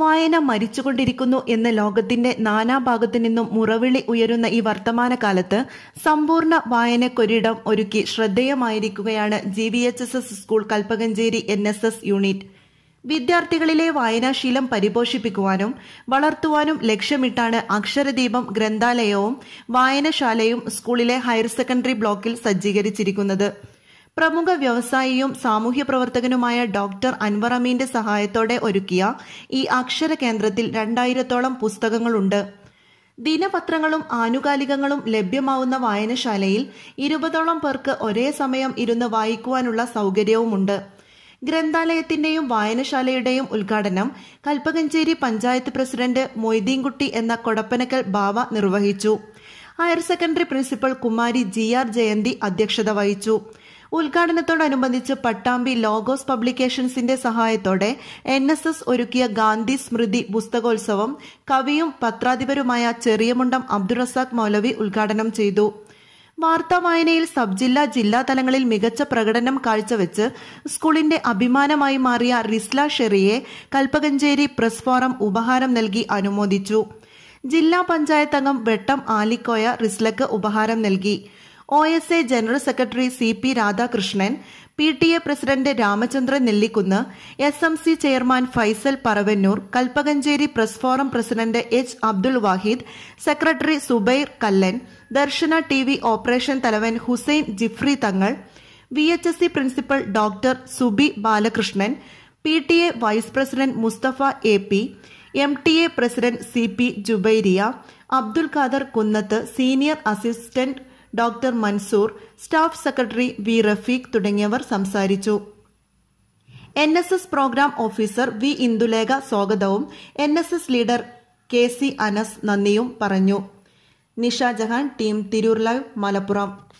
വായന മരിച്ചുകൊണ്ടിരിക്കുന്നു എന്ന ലോകത്തിന്റെ നാനാഭാഗത്തു നിന്നും മുറവിളി ഉയരുന്ന ഈ കാലത്ത് സമ്പൂർണ്ണ വായനക്കൊരിടം ഒരുക്കി ശ്രദ്ധേയമായിരിക്കുകയാണ് G V H S S school Kalpakanchery N S S unit വിദ്യാർത്ഥികളിലെ വായനാശീലം പരിപോഷിപ്പിക്കുവാനും വളർത്തുവാനും ലക്ഷ്യമിട്ടാണ് അക്ഷരദീപം ഗ്രന്ഥാലയവും വായനശാലയും സ്കൂളിലെ ഹയർ സെക്കൻഡറി ബ്ലോക്കിൽ സജ്ജീകരിച്ചിരിക്കുന്നത് പ്രമുഖ വ്യവസായിയും സാമൂഹ്യ പ്രവർത്തകനുമായ ഡോക്ടർ അൻവർ അമീന്റെ സഹായത്തോടെ ഒരുക്കിയ ഈ അക്ഷര കേന്ദ്രത്തിൽ രണ്ടായിരത്തോളം പുസ്തകങ്ങളുണ്ട് ദിനപത്രങ്ങളും ആനുകാലികങ്ങളും ലഭ്യമാവുന്ന വായനശാലയിൽ ഇരുപതോളം പേർക്ക് ഒരേ സമയം ഇരുന്ന് വായിക്കുവാനുള്ള സൗകര്യവുമുണ്ട് ഗ്രന്ഥാലയത്തിന്റെയും വായനശാലയുടെയും ഉദ്ഘാടനം കൽപ്പകഞ്ചേരി പഞ്ചായത്ത് പ്രസിഡന്റ് മൊയ്തീൻകുട്ടി എന്ന കൊടപ്പനക്കൽ ബാവ നിർവഹിച്ചു higher secondary principal Kumari G R Jayanthi അധ്യക്ഷത വഹിച്ചു ഉദ്ഘാടനത്തോടനുബന്ധിച്ച് പട്ടാമ്പി ലോഗോസ് പബ്ലിക്കേഷൻസിന്റെ സഹായത്തോടെ എൻ എസ് എസ് ഒരുക്കിയ ഗാന്ധി സ്മൃതി പുസ്തകോത്സവം കവിയും പത്രാധിപരുമായ ചെറിയമുണ്ടം അബ്ദുറസാഖ് മൗലവി ഉദ്ഘാടനം ചെയ്തു വാർത്താ വായനയിൽ സബ് ജില്ല ജില്ലാ തലങ്ങളിൽ മികച്ച പ്രകടനം കാഴ്ചവെച്ച് സ്കൂളിന്റെ അഭിമാനമായി മാറിയ റിസ്ല ഷെറിയെ കൽപ്പകഞ്ചേരി പ്രസ് ഫോറം ഉപഹാരം നൽകി അനുമോദിച്ചു ജില്ലാ പഞ്ചായത്തംഗം വെട്ടം ആലിക്കോയ റിസ്ലക്ക് ഉപഹാരം നൽകി O S A general secretary C P Radhakrishnan P T A president Ramachandran Nellikunnu S M C chairman Faisal Paravannur Kalpakanchery press forum president H Abdul Wahid secretary Zubair Kallan Darshana T V operation തലവൻ Hussain Jifri Thangal V H S C principal doctor Subi Balakrishnan P T A vice president Mustafa A P M T A president C P Jubairiya Abdul Khader Kunnath senior assistant doctor Mansoor staff secretary V Rafeeq തുടങ്ങിയവർ സംസാരിച്ചു N S S programme officer V Indulekha സ്വാഗതവും N S S leader K C Anas നന്ദിയും പറഞ്ഞു Nisha Jahan team Tirur live Malappuram